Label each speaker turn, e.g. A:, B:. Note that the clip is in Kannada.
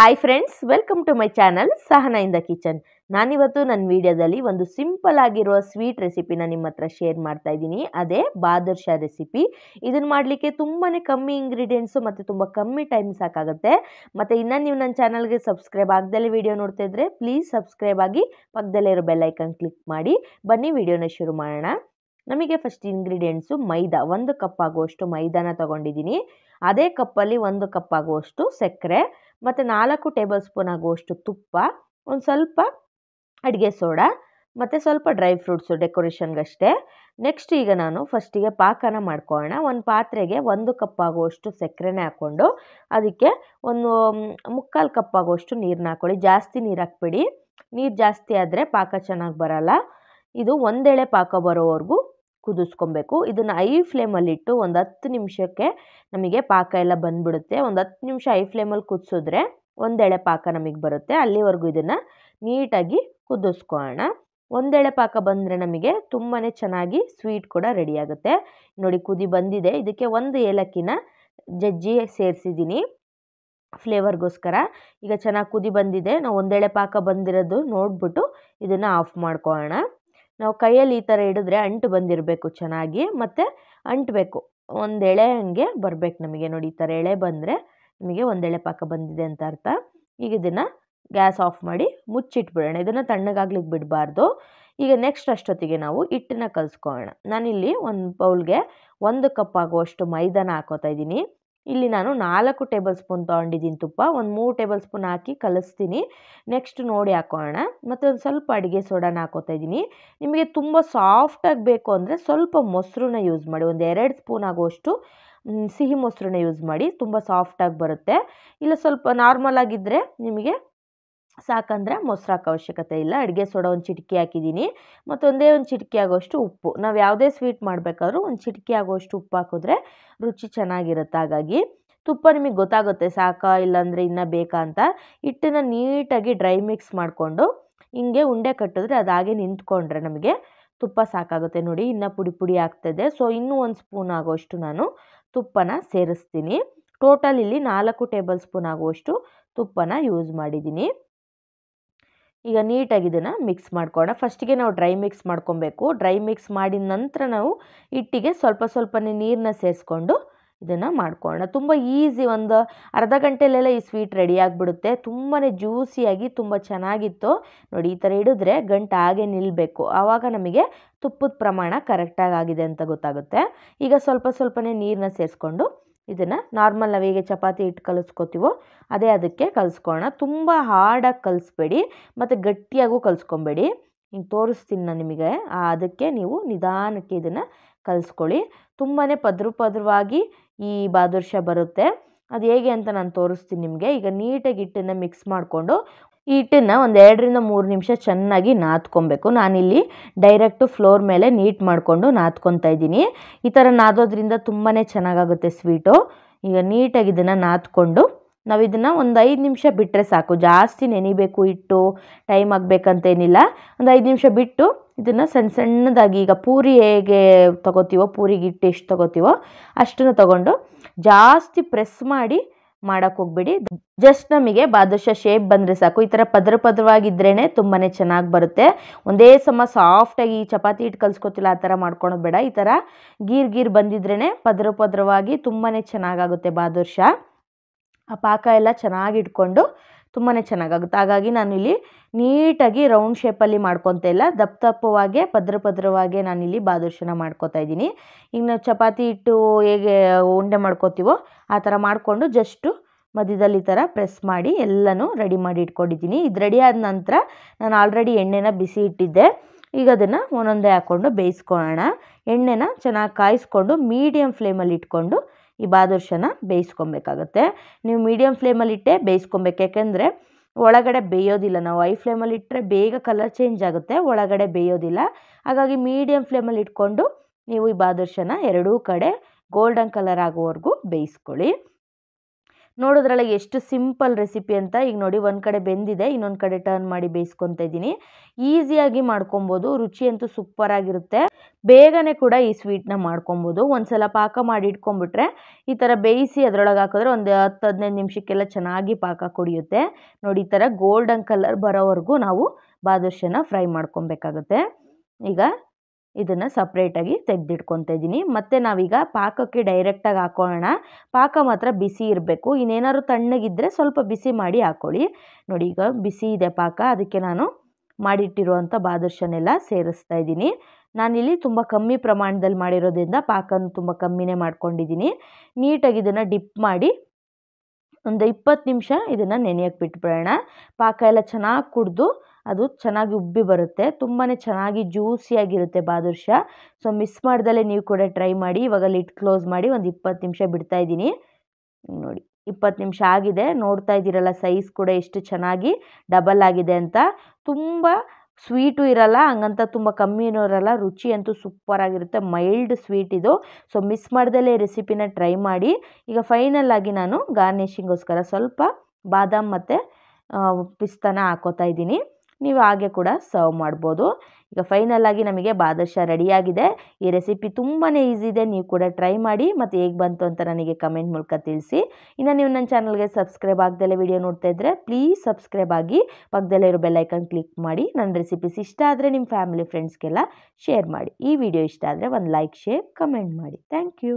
A: hi friends welcome to my channel Sahana ಇಂದ ಕಿಚನ್ ನಾನಿವತ್ತು ನನ್ನ ವಿಡಿಯೋದಲ್ಲಿ ಒಂದು ಸಿಂಪಲ್ ಆಗಿರುವ ಸ್ವೀಟ್ ರೆಸಿಪಿನ ನಿಮ್ಮ ಹತ್ರ ಶೇರ್ ಮಾಡ್ತಾ ಇದ್ದೀನಿ ಅದೇ ಬಾದರ್ಶಾ ರೆಸಿಪಿ ಇದನ್ನು ಮಾಡಲಿಕ್ಕೆ ತುಂಬಾ ಕಮ್ಮಿ ಇಂಗ್ರೀಡಿಯೆಂಟ್ಸು ಮತ್ತು ತುಂಬ ಕಮ್ಮಿ ಟೈಮ್ ಸಾಕಾಗುತ್ತೆ ಮತ್ತು ಇನ್ನೂ ನೀವು ನನ್ನ ಚಾನಲ್ಗೆ ಸಬ್ಸ್ಕ್ರೈಬ್ ಆಗದಲ್ಲೇ ವಿಡಿಯೋ ನೋಡ್ತಾ ಇದ್ದರೆ ಪ್ಲೀಸ್ ಸಬ್ಸ್ಕ್ರೈಬ್ ಆಗಿ ಪಕ್ಕದಲ್ಲೇ ಇರೋ ಬೆಲ್ಲೈಕನ್ ಕ್ಲಿಕ್ ಮಾಡಿ ಬನ್ನಿ ವಿಡಿಯೋನ ಶುರು ಮಾಡೋಣ ನಮಗೆ ಫಸ್ಟ್ ಇಂಗ್ರೀಡಿಯೆಂಟ್ಸು ಮೈದಾ ಒಂದು ಕಪ್ ಆಗುವಷ್ಟು ಮೈದಾನ ತೊಗೊಂಡಿದ್ದೀನಿ ಅದೇ ಕಪ್ಪಲ್ಲಿ ಒಂದು ಕಪ್ ಆಗುವಷ್ಟು ಸಕ್ಕರೆ ಮತ್ತು ನಾಲ್ಕು ಟೇಬಲ್ ಸ್ಪೂನ್ ಆಗುವಷ್ಟು ತುಪ್ಪ ಒಂದು ಸ್ವಲ್ಪ ಅಡುಗೆ ಸೋಡಾ ಮತ್ತು ಸ್ವಲ್ಪ ಡ್ರೈ ಫ್ರೂಟ್ಸು ಡೆಕೋರೇಷನ್ಗಷ್ಟೇ ನೆಕ್ಸ್ಟ್ ಈಗ ನಾನು ಫಸ್ಟಿಗೆ ಪಾಕನ ಮಾಡ್ಕೊಳ್ಳೋಣ ಒಂದು ಪಾತ್ರೆಗೆ ಒಂದು ಕಪ್ ಆಗುವಷ್ಟು ಸಕ್ಕರೆನೇ ಹಾಕ್ಕೊಂಡು ಅದಕ್ಕೆ ಒಂದು ಮುಕ್ಕಾಲು ಕಪ್ ಆಗುವಷ್ಟು ನೀರನ್ನ ಹಾಕ್ಕೊಳ್ಳಿ ಜಾಸ್ತಿ ನೀರು ಹಾಕ್ಬೇಡಿ ನೀರು ಜಾಸ್ತಿ ಆದರೆ ಪಾಕ ಚೆನ್ನಾಗಿ ಬರಲ್ಲ ಇದು ಒಂದೇಳೆ ಪಾಕ ಬರೋವರೆಗೂ ಕುದಿಸ್ಕೊಬೇಕು ಇದನ್ನು ಐ ಫ್ಲೇಮಲ್ಲಿಟ್ಟು ಒಂದು ಹತ್ತು ನಿಮಿಷಕ್ಕೆ ನಮಗೆ ಪಾಕ ಎಲ್ಲ ಬಂದ್ಬಿಡುತ್ತೆ ಒಂದು ಹತ್ತು ನಿಮಿಷ ಐ ಫ್ಲೇಮಲ್ಲಿ ಕುದಿಸಿದ್ರೆ ಒಂದೆಳೆ ಪಾಕ ನಮಗೆ ಬರುತ್ತೆ ಅಲ್ಲಿವರೆಗೂ ಇದನ್ನು ನೀಟಾಗಿ ಕುದಿಸ್ಕೊಳ್ಳೋಣ ಒಂದೆಳೆ ಪಾಕ ಬಂದರೆ ನಮಗೆ ತುಂಬಾ ಚೆನ್ನಾಗಿ ಸ್ವೀಟ್ ಕೂಡ ರೆಡಿಯಾಗುತ್ತೆ ನೋಡಿ ಕುದಿ ಬಂದಿದೆ ಇದಕ್ಕೆ ಒಂದು ಏಲಕ್ಕಿನ ಜಜ್ಜಿ ಸೇರಿಸಿದ್ದೀನಿ ಫ್ಲೇವರ್ಗೋಸ್ಕರ ಈಗ ಚೆನ್ನಾಗಿ ಕುದಿ ಬಂದಿದೆ ನಾವು ಒಂದೆಳೆ ಪಾಕ ಬಂದಿರೋದು ನೋಡಿಬಿಟ್ಟು ಇದನ್ನು ಆಫ್ ಮಾಡ್ಕೊಳ್ಳೋಣ ನಾವು ಕೈಯಲ್ಲಿ ಈ ಥರ ಹಿಡಿದ್ರೆ ಅಂಟು ಬಂದಿರಬೇಕು ಚೆನ್ನಾಗಿ ಮತ್ತು ಅಂಟಬೇಕು ಒಂದು ಎಳೆ ಹಂಗೆ ಬರಬೇಕು ನಮಗೆ ನೋಡಿ ಈ ಥರ ಎಳೆ ಬಂದರೆ ನಿಮಗೆ ಒಂದು ಎಳೆ ಪಾಕ ಬಂದಿದೆ ಅಂತ ಅರ್ಥ ಈಗ ಇದನ್ನು ಗ್ಯಾಸ್ ಆಫ್ ಮಾಡಿ ಮುಚ್ಚಿಟ್ಬಿಡೋಣ ಇದನ್ನು ತಣ್ಣಗಾಗ್ಲಿಕ್ಕೆ ಬಿಡಬಾರ್ದು ಈಗ ನೆಕ್ಸ್ಟ್ ಅಷ್ಟೊತ್ತಿಗೆ ನಾವು ಹಿಟ್ಟನ್ನ ಕಲಿಸ್ಕೊಳ್ಳೋಣ ನಾನಿಲ್ಲಿ ಒಂದು ಬೌಲ್ಗೆ ಒಂದು ಕಪ್ ಆಗುವಷ್ಟು ಮೈದಾನ ಹಾಕೋತಾ ಇದ್ದೀನಿ ಇಲ್ಲಿ ನಾನು ನಾಲ್ಕು ಟೇಬಲ್ ಸ್ಪೂನ್ ತೊಗೊಂಡಿದ್ದೀನಿ ತುಪ್ಪ ಒಂದು ಮೂರು ಟೇಬಲ್ ಸ್ಪೂನ್ ಹಾಕಿ ಕಲಿಸ್ತೀನಿ ನೆಕ್ಸ್ಟ್ ನೋಡಿ ಹಾಕೋಣ ಮತ್ತು ಒಂದು ಸ್ವಲ್ಪ ಅಡುಗೆ ಸೋಡಾನ ಹಾಕೋತಾ ಇದ್ದೀನಿ ನಿಮಗೆ ತುಂಬ ಸಾಫ್ಟಾಗಿ ಬೇಕು ಅಂದರೆ ಸ್ವಲ್ಪ ಮೊಸರನ್ನ ಯೂಸ್ ಮಾಡಿ ಒಂದು ಎರಡು ಸ್ಪೂನ್ ಆಗುವಷ್ಟು ಸಿಹಿ ಮೊಸರನ್ನ ಯೂಸ್ ಮಾಡಿ ತುಂಬ ಸಾಫ್ಟಾಗಿ ಬರುತ್ತೆ ಇಲ್ಲ ಸ್ವಲ್ಪ ನಾರ್ಮಲ್ ಆಗಿದ್ದರೆ ನಿಮಗೆ ಸಾಕಂದರೆ ಮೊಸರು ಅವಶ್ಯಕತೆ ಇಲ್ಲ ಅಡುಗೆ ಸೋಡಾ ಒಂದು ಚಿಟಕಿ ಹಾಕಿದ್ದೀನಿ ಮತ್ತೊಂದೇ ಒಂದು ಚಿಟಕಿ ಆಗೋಷ್ಟು ಉಪ್ಪು ನಾವು ಯಾವುದೇ ಸ್ವೀಟ್ ಮಾಡಬೇಕಾದ್ರೂ ಒಂದು ಚಿಟಕಿ ಆಗೋಷ್ಟು ಉಪ್ಪು ಹಾಕಿದ್ರೆ ರುಚಿ ಚೆನ್ನಾಗಿರುತ್ತೆ ಹಾಗಾಗಿ ತುಪ್ಪ ನಿಮಗೆ ಗೊತ್ತಾಗುತ್ತೆ ಸಾಕ ಇಲ್ಲಾಂದರೆ ಇನ್ನೂ ಬೇಕಾ ಅಂತ ಹಿಟ್ಟನ್ನು ನೀಟಾಗಿ ಡ್ರೈ ಮಿಕ್ಸ್ ಮಾಡಿಕೊಂಡು ಹಿಂಗೆ ಉಂಡೆ ಕಟ್ಟಿದ್ರೆ ಅದಾಗೆ ನಿಂತ್ಕೊಂಡ್ರೆ ನಮಗೆ ತುಪ್ಪ ಸಾಕಾಗುತ್ತೆ ನೋಡಿ ಇನ್ನೂ ಪುಡಿ ಪುಡಿ ಆಗ್ತದೆ ಸೊ ಇನ್ನೂ ಒಂದು ಸ್ಪೂನ್ ಆಗೋಷ್ಟು ನಾನು ತುಪ್ಪನ ಸೇರಿಸ್ತೀನಿ ಟೋಟಲ್ ಇಲ್ಲಿ ನಾಲ್ಕು ಟೇಬಲ್ ಸ್ಪೂನ್ ಆಗುವಷ್ಟು ತುಪ್ಪನ ಯೂಸ್ ಮಾಡಿದ್ದೀನಿ ಈಗ ನೀಟಾಗಿ ಇದನ್ನು ಮಿಕ್ಸ್ ಮಾಡ್ಕೊಳ್ಳೋಣ ಫಸ್ಟಿಗೆ ನಾವು ಡ್ರೈ ಮಿಕ್ಸ್ ಮಾಡ್ಕೊಬೇಕು ಡ್ರೈ ಮಿಕ್ಸ್ ಮಾಡಿದ ನಂತರ ನಾವು ಹಿಟ್ಟಿಗೆ ಸ್ವಲ್ಪ ಸ್ವಲ್ಪನೇ ನೀರನ್ನ ಸೇರಿಸ್ಕೊಂಡು ಇದನ್ನು ಮಾಡ್ಕೊಳ್ಳೋಣ ತುಂಬ ಈಸಿ ಒಂದು ಅರ್ಧ ಗಂಟೆಲೆಲ್ಲ ಈ ಸ್ವೀಟ್ ರೆಡಿ ಆಗಿಬಿಡುತ್ತೆ ತುಂಬಾ ಜ್ಯೂಸಿಯಾಗಿ ತುಂಬ ಚೆನ್ನಾಗಿತ್ತು ನೋಡಿ ಈ ಥರ ಹಿಡಿದ್ರೆ ಗಂಟೆ ಹಾಗೆ ನಿಲ್ಲಬೇಕು ಆವಾಗ ನಮಗೆ ತುಪ್ಪದ ಪ್ರಮಾಣ ಕರೆಕ್ಟಾಗಿ ಆಗಿದೆ ಅಂತ ಗೊತ್ತಾಗುತ್ತೆ ಈಗ ಸ್ವಲ್ಪ ಸ್ವಲ್ಪನೇ ನೀರನ್ನ ಸೇರಿಸ್ಕೊಂಡು ಇದನ್ನು ನಾರ್ಮಲ್ ನಾವು ಹೇಗೆ ಚಪಾತಿ ಹಿಟ್ಟು ಕಲಿಸ್ಕೋತೀವೋ ಅದೇ ಅದಕ್ಕೆ ಕಲಿಸ್ಕೊಳ್ಳೋಣ ತುಂಬ ಹಾರ್ಡಾಗಿ ಕಲಿಸ್ಬೇಡಿ ಮತ್ತು ಗಟ್ಟಿಯಾಗೂ ಕಲಿಸ್ಕೊಬೇಡಿ ಹಿಂಗೆ ತೋರಿಸ್ತೀನಿ ನಾನು ನಿಮಗೆ ಅದಕ್ಕೆ ನೀವು ನಿಧಾನಕ್ಕೆ ಇದನ್ನು ಕಲಿಸ್ಕೊಳ್ಳಿ ತುಂಬಾ ಪದ್ರ ಪದ್ರವಾಗಿ ಈ ಬಾದುರ್ಷ ಬರುತ್ತೆ ಅದು ಹೇಗೆ ಅಂತ ನಾನು ತೋರಿಸ್ತೀನಿ ನಿಮಗೆ ಈಗ ನೀಟಾಗಿ ಹಿಟ್ಟನ್ನು ಮಿಕ್ಸ್ ಮಾಡಿಕೊಂಡು ಹಿಟ್ಟನ್ನು ಒಂದು ಎರಡರಿಂದ ಮೂರು ನಿಮಿಷ ಚೆನ್ನಾಗಿ ನಾದ್ಕೊಬೇಕು ನಾನಿಲ್ಲಿ ಡೈರೆಕ್ಟು ಫ್ಲೋರ್ ಮೇಲೆ ನೀಟ್ ಮಾಡಿಕೊಂಡು ನಾದ್ಕೊತಾ ಇದ್ದೀನಿ ಈ ಥರ ನಾದೋದ್ರಿಂದ ತುಂಬಾ ಚೆನ್ನಾಗಾಗುತ್ತೆ ಸ್ವೀಟು ಈಗ ನೀಟಾಗಿ ಇದನ್ನು ನಾದ್ಕೊಂಡು ನಾವು ಇದನ್ನು ಒಂದು ಐದು ನಿಮಿಷ ಬಿಟ್ಟರೆ ಸಾಕು ಜಾಸ್ತಿ ನೆನಿಬೇಕು ಇಟ್ಟು ಟೈಮ್ ಆಗಬೇಕಂತೇನಿಲ್ಲ ಒಂದು ಐದು ನಿಮಿಷ ಬಿಟ್ಟು ಇದನ್ನು ಸಣ್ಣ ಸಣ್ಣದಾಗಿ ಈಗ ಪೂರಿ ಹೇಗೆ ತಗೋತೀವೋ ಪೂರಿಗೆ ಹಿಟ್ಟು ಎಷ್ಟು ತೊಗೋತೀವೋ ಅಷ್ಟನ್ನು ತಗೊಂಡು ಜಾಸ್ತಿ ಪ್ರೆಸ್ ಮಾಡಿ ಮಾಡಕ್ ಹೋಗ್ಬಿಡಿ ಜಸ್ಟ್ ನಮಗೆ ಬಾದುಷ ಶೇಪ್ ಬಂದ್ರೆ ಸಾಕು ಈ ಥರ ಪದ್ರ ಪದ್ರವಾಗಿದ್ರೇನೆ ತುಂಬಾನೇ ಚೆನ್ನಾಗಿ ಬರುತ್ತೆ ಒಂದೇ ಸಮ ಸಾಫ್ಟಾಗಿ ಚಪಾತಿ ಇಟ್ಟು ಕಲ್ಸ್ಕೊತಿಲ್ಲ ಆ ಥರ ಮಾಡ್ಕೊಳೋದು ಬೇಡ ಈ ಥರ ಗೀರ್ ಗೀರ್ ಬಂದಿದ್ರೇನೆ ಪದ್ರ ಪದ್ರವಾಗಿ ತುಂಬಾ ಚೆನ್ನಾಗಾಗುತ್ತೆ ಬಾದುಷ ಆ ಪಾಕ ಎಲ್ಲ ಚೆನ್ನಾಗಿ ಇಟ್ಕೊಂಡು ತುಂಬಾ ಚೆನ್ನಾಗಾಗುತ್ತೆ ಹಾಗಾಗಿ ನಾನಿಲ್ಲಿ ನೀಟಾಗಿ ರೌಂಡ್ ಶೇಪಲ್ಲಿ ಮಾಡ್ಕೊತಾ ಇಲ್ಲ ದಪ್ಪ ದಪ್ಪವಾಗೆ ಪದ್ರ ಪದ್ರವಾಗೆ ನಾನಿಲ್ಲಿ ಬಾದುಷನ ಮಾಡ್ಕೋತಾ ಇದ್ದೀನಿ ಈಗ ನಾವು ಚಪಾತಿ ಹಿಟ್ಟು ಹೇಗೆ ಉಂಡೆ ಮಾಡ್ಕೋತೀವೋ ಆ ಥರ ಮಾಡಿಕೊಂಡು ಜಸ್ಟು ಮಧ್ಯದಲ್ಲಿ ಥರ ಪ್ರೆಸ್ ಮಾಡಿ ಎಲ್ಲನೂ ರೆಡಿ ಮಾಡಿ ಇಟ್ಕೊಂಡಿದ್ದೀನಿ ಇದು ರೆಡಿ ಆದ ನಂತರ ನಾನು ಆಲ್ರೆಡಿ ಎಣ್ಣೆನ ಬಿಸಿ ಇಟ್ಟಿದ್ದೆ ಈಗ ಅದನ್ನು ಒಂದೊಂದೇ ಹಾಕ್ಕೊಂಡು ಬೇಯಿಸ್ಕೊಳ್ಳೋಣ ಎಣ್ಣೆನ ಚೆನ್ನಾಗಿ ಕಾಯಿಸ್ಕೊಂಡು ಮೀಡಿಯಮ್ ಫ್ಲೇಮಲ್ಲಿ ಇಟ್ಕೊಂಡು ಈ ಬಾದುರ್ಶನ ಬೇಯಿಸ್ಕೊಬೇಕಾಗತ್ತೆ ನೀವು ಮೀಡಿಯಮ್ ಫ್ಲೇಮಲ್ಲಿಟ್ಟೇ ಬೇಯಿಸ್ಕೊಬೇಕು ಯಾಕೆಂದರೆ ಒಳಗಡೆ ಬೇಯೋದಿಲ್ಲ ನಾವು ಐ ಫ್ಲೇಮಲ್ಲಿಟ್ಟರೆ ಬೇಗ ಕಲರ್ ಚೇಂಜ್ ಆಗುತ್ತೆ ಒಳಗಡೆ ಬೇಯೋದಿಲ್ಲ ಹಾಗಾಗಿ ಮೀಡಿಯಮ್ ಫ್ಲೇಮಲ್ಲಿ ಇಟ್ಕೊಂಡು ನೀವು ಈ ಬಾದುರ್ಶನ ಎರಡೂ ಕಡೆ ಗೋಲ್ಡನ್ ಕಲರ್ ಆಗೋವರೆಗೂ ಬೇಯಿಸ್ಕೊಳ್ಳಿ ನೋಡೋದ್ರಲ್ಲ ಎಷ್ಟು ಸಿಂಪಲ್ ರೆಸಿಪಿ ಅಂತ ಈಗ ನೋಡಿ ಒಂದು ಕಡೆ ಬೆಂದಿದೆ ಇನ್ನೊಂದು ಕಡೆ ಟರ್ನ್ ಮಾಡಿ ಬೇಯಿಸ್ಕೊತ ಇದ್ದೀನಿ ಈಸಿಯಾಗಿ ಮಾಡ್ಕೊಬೋದು ಸೂಪರ್ ಸೂಪರಾಗಿರುತ್ತೆ ಬೇಗನೆ ಕೂಡ ಈ ಸ್ವೀಟ್ನ ಮಾಡ್ಕೊಬೋದು ಒಂದು ಸಲ ಪಾಕ ಮಾಡಿ ಇಟ್ಕೊಂಬಿಟ್ರೆ ಈ ಥರ ಬೇಯಿಸಿ ಅದರೊಳಗೆ ಹಾಕಿದ್ರೆ ಒಂದು ಹತ್ತು ಹದಿನೈದು ನಿಮಿಷಕ್ಕೆಲ್ಲ ಚೆನ್ನಾಗಿ ಪಾಕ ಕುಡಿಯುತ್ತೆ ನೋಡಿ ಈ ಥರ ಗೋಲ್ಡನ್ ಕಲರ್ ಬರೋವರೆಗೂ ನಾವು ಬಾದುಷನ ಫ್ರೈ ಮಾಡ್ಕೊಬೇಕಾಗುತ್ತೆ ಈಗ ಇದನ್ನು ಸಪ್ರೇಟಾಗಿ ತೆಗೆದಿಟ್ಕೊತಾ ಇದ್ದೀನಿ ಮತ್ತು ನಾವೀಗ ಪಾಕಕ್ಕೆ ಡೈರೆಕ್ಟಾಗಿ ಹಾಕೋಣ ಪಾಕ ಮಾತ್ರ ಬಿಸಿ ಇರಬೇಕು ಇನ್ನೇನಾದ್ರು ತಣ್ಣಗಿದ್ದರೆ ಸ್ವಲ್ಪ ಬಿಸಿ ಮಾಡಿ ಹಾಕ್ಕೊಳ್ಳಿ ನೋಡಿ ಈಗ ಬಿಸಿ ಇದೆ ಪಾಕ ಅದಕ್ಕೆ ನಾನು ಮಾಡಿಟ್ಟಿರುವಂಥ ಬಾದರ್ಶನೆಲ್ಲ ಸೇರಿಸ್ತಾ ಇದ್ದೀನಿ ನಾನಿಲ್ಲಿ ತುಂಬ ಕಮ್ಮಿ ಪ್ರಮಾಣದಲ್ಲಿ ಮಾಡಿರೋದ್ರಿಂದ ಪಾಕನ ತುಂಬ ಕಮ್ಮಿನೇ ಮಾಡ್ಕೊಂಡಿದ್ದೀನಿ ನೀಟಾಗಿ ಇದನ್ನು ಡಿಪ್ ಮಾಡಿ ಒಂದು ಇಪ್ಪತ್ತು ನಿಮಿಷ ಇದನ್ನು ನೆನೆಯೋಕ್ಕೆ ಬಿಟ್ಬಿಡೋಣ ಪಾಕ ಎಲ್ಲ ಚೆನ್ನಾಗಿ ಕುಡಿದು ಅದು ಚೆನ್ನಾಗಿ ಉಬ್ಬಿ ಬರುತ್ತೆ ತುಂಬಾ ಚೆನ್ನಾಗಿ ಜ್ಯೂಸಿಯಾಗಿರುತ್ತೆ ಬಾದುಷಾ ಸೊ ಮಿಸ್ ಮಾಡ್ದಲೇ ನೀವು ಕೂಡ ಟ್ರೈ ಮಾಡಿ ಇವಾಗ ಲಿಟ್ ಕ್ಲೋಸ್ ಮಾಡಿ ಒಂದು ಇಪ್ಪತ್ತು ನಿಮಿಷ ಬಿಡ್ತಾ ಇದ್ದೀನಿ ನೋಡಿ ಇಪ್ಪತ್ತು ನಿಮಿಷ ಆಗಿದೆ ನೋಡ್ತಾ ಇದ್ದೀರಲ್ಲ ಸೈಜ್ ಕೂಡ ಎಷ್ಟು ಚೆನ್ನಾಗಿ ಡಬಲ್ ಆಗಿದೆ ಅಂತ ತುಂಬ ಸ್ವೀಟು ಇರಲ್ಲ ಹಂಗಂತ ತುಂಬ ಕಮ್ಮಿನೂ ಇರಲ್ಲ ರುಚಿ ಅಂತೂ ಸೂಪರ್ ಆಗಿರುತ್ತೆ ಮೈಲ್ಡ್ ಸ್ವೀಟ್ ಇದು ಸೊ ಮಿಸ್ ಮಾಡ್ದಲೇ ರೆಸಿಪಿನ ಟ್ರೈ ಮಾಡಿ ಈಗ ಫೈನಲ್ ಆಗಿ ನಾನು ಗಾರ್ನಿಷಿಂಗೋಸ್ಕರ ಸ್ವಲ್ಪ ಬಾದಾಮ್ ಮತ್ತು ಪಿಸ್ತಾನ ಹಾಕೋತಾ ಇದ್ದೀನಿ ನೀವು ಹಾಗೆ ಕೂಡ ಸರ್ವ್ ಮಾಡ್ಬೋದು ಈಗ ಫೈನಲ್ ಆಗಿ ನಮಗೆ ಬಾದರ್ಶ ರೆಡಿಯಾಗಿದೆ ಈ ರೆಸಿಪಿ ತುಂಬಾ ಈಸಿ ಇದೆ ನೀವು ಕೂಡ ಟ್ರೈ ಮಾಡಿ ಮತ್ತು ಹೇಗೆ ಬಂತು ಅಂತ ನನಗೆ ಕಮೆಂಟ್ ಮೂಲಕ ತಿಳಿಸಿ ಇನ್ನು ನೀವು ನನ್ನ ಚಾನಲ್ಗೆ ಸಬ್ಸ್ಕ್ರೈಬ್ ಆಗದಲ್ಲೇ ವಿಡಿಯೋ ನೋಡ್ತಾ ಇದ್ದರೆ ಪ್ಲೀಸ್ ಸಬ್ಸ್ಕ್ರೈಬ್ ಆಗಿ ಪಕ್ಕದಲ್ಲೇ ಇರೋ ಬೆಲ್ಲೈಕನ್ ಕ್ಲಿಕ್ ಮಾಡಿ ನನ್ನ ರೆಸಿಪೀಸ್ ಇಷ್ಟ ಆದರೆ ನಿಮ್ಮ ಫ್ಯಾಮಿಲಿ ಫ್ರೆಂಡ್ಸ್ಗೆಲ್ಲ ಶೇರ್ ಮಾಡಿ ಈ ವಿಡಿಯೋ ಇಷ್ಟ ಆದರೆ ಒಂದು ಲೈಕ್ ಶೇರ್ ಕಮೆಂಟ್ ಮಾಡಿ ಥ್ಯಾಂಕ್ ಯು